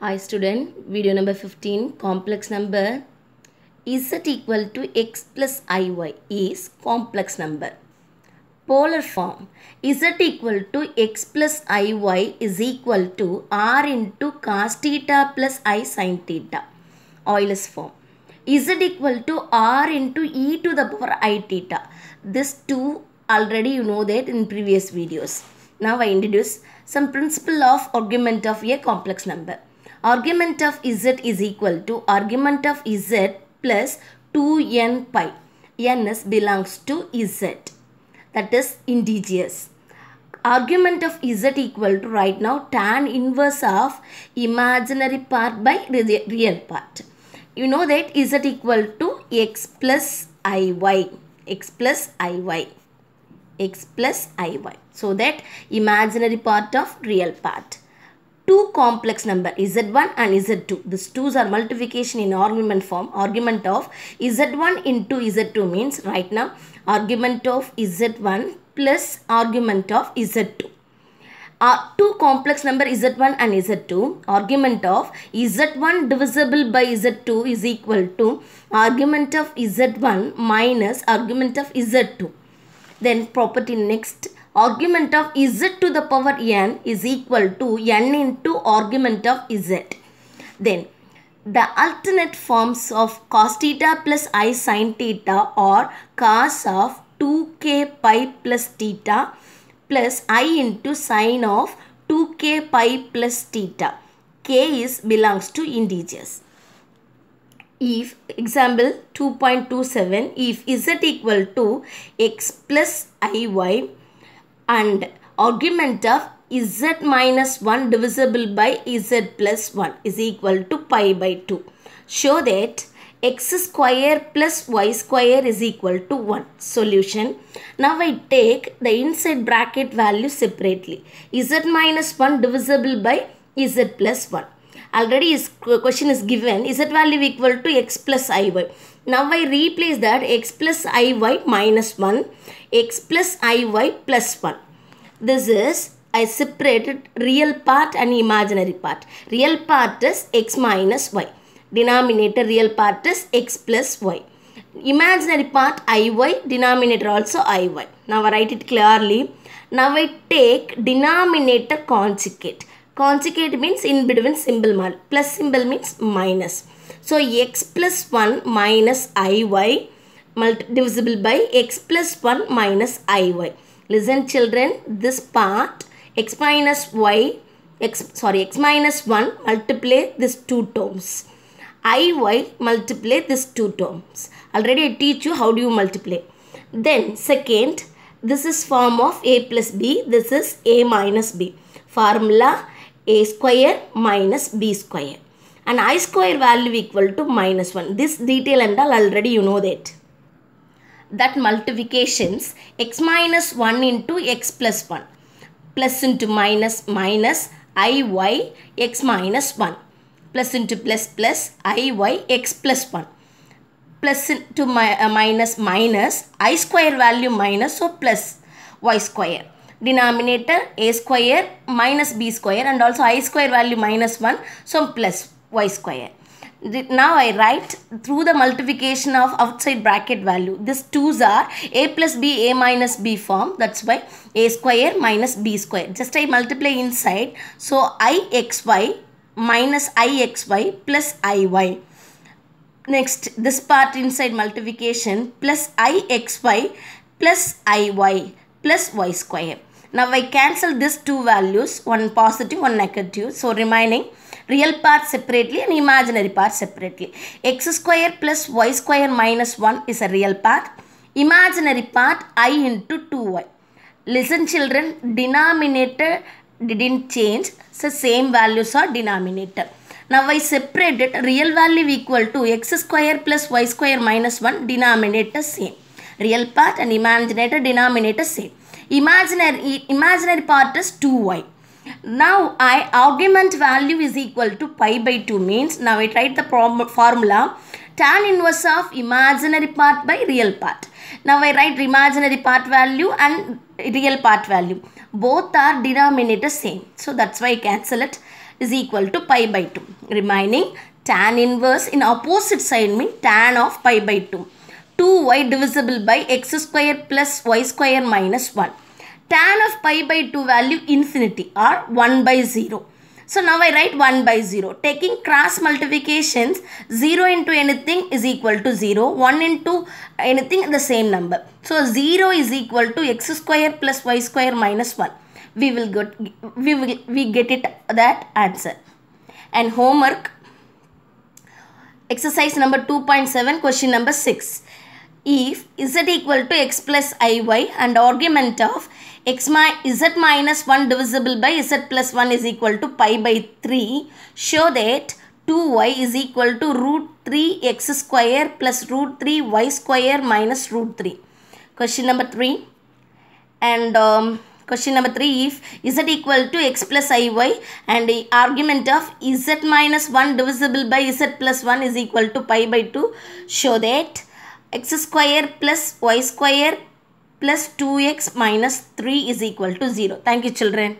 Hi student, video number 15, complex number z equal to x plus iy is complex number. Polar form z equal to x plus iy is equal to r into cos theta plus i sin theta. Euler's form z equal to r into e to the power i theta. This two already you know that in previous videos. Now I introduce some principle of argument of a complex number argument of z is equal to argument of z plus 2n pi. n is belongs to z. That is integers. Argument of z equal to right now tan inverse of imaginary part by real part. You know that z equal to x plus iy. x plus iy x plus iy. So that imaginary part of real part two complex number z1 and z2. These twos are multiplication in argument form. Argument of z1 into z2 means right now argument of z1 plus argument of z2. Uh, two complex number z1 and z2 argument of z1 divisible by z2 is equal to argument of z1 minus argument of z2 then property next argument of z to the power n is equal to n into argument of z. Then the alternate forms of cos theta plus i sin theta are cos of 2k pi plus theta plus i into sine of 2k pi plus theta. k is belongs to integers. If example 2.27 if z equal to x plus iy and argument of z minus 1 divisible by z plus 1 is equal to pi by 2. Show that x square plus y square is equal to 1. Solution. Now I take the inside bracket value separately. z minus 1 divisible by z plus 1 already is uh, question is given z value equal to x plus iy. Now I replace that x plus iy minus 1, x plus iy plus 1. This is I separated real part and imaginary part. Real part is x minus y. Denominator real part is x plus y. Imaginary part iy, denominator also iy. Now I write it clearly. Now I take denominator conjugate. Consecutive means in between symbol plus symbol means minus. So x plus 1 minus iy divisible by x plus 1 minus iy. Listen children, this part x minus y, x, sorry x minus 1 multiply these two terms. iy multiply these two terms. Already I teach you how do you multiply. Then second, this is form of a plus b, this is a minus b. Formula a square minus b square and i square value equal to minus 1. This detail and all already you know that. That multiplications x minus 1 into x plus 1 plus into minus minus i y x minus 1 plus into plus plus i y x plus 1 plus into my minus uh, minus minus i square value minus so plus y square denominator a square minus b square and also i square value minus 1 so plus y square. now I write through the multiplication of outside bracket value. These twos are a plus b a minus b form. That's why a square minus b square. Just I multiply inside. So i x y minus i x y plus i y. Next this part inside multiplication plus i x y plus i y plus y square. Now I cancel these two values, one positive, one negative. So remaining real part separately and imaginary part separately. x square plus y square minus 1 is a real part. Imaginary part i into 2y. Listen children, denominator didn't change. So same values are denominator. Now I separate it. real value equal to x square plus y square minus 1 denominator same. Real part and imaginary denominator same. Imaginary, imaginary part is 2y. Now, I argument value is equal to pi by 2 means, now I write the formula tan inverse of imaginary part by real part. Now, I write imaginary part value and real part value. Both are denominator same. So, that's why I cancel it is equal to pi by 2. Remaining tan inverse in opposite sign means tan of pi by 2. 2y divisible by x square plus y square minus 1. Tan of pi by 2 value infinity or 1 by 0. So now I write 1 by 0. Taking cross multiplications, 0 into anything is equal to 0. 1 into anything the same number. So 0 is equal to x square plus y square minus 1. We will get, we will, we get it that answer. And homework, exercise number 2.7, question number 6 if z equal to x plus iy and argument of x mi z minus 1 divisible by z plus 1 is equal to pi by 3 show that 2y is equal to root 3x square plus root 3y square minus root 3. Question number 3 and um, question number 3 if z equal to x plus iy and the argument of z minus 1 divisible by z plus 1 is equal to pi by 2 show that x square plus y square plus 2x minus 3 is equal to 0. Thank you children.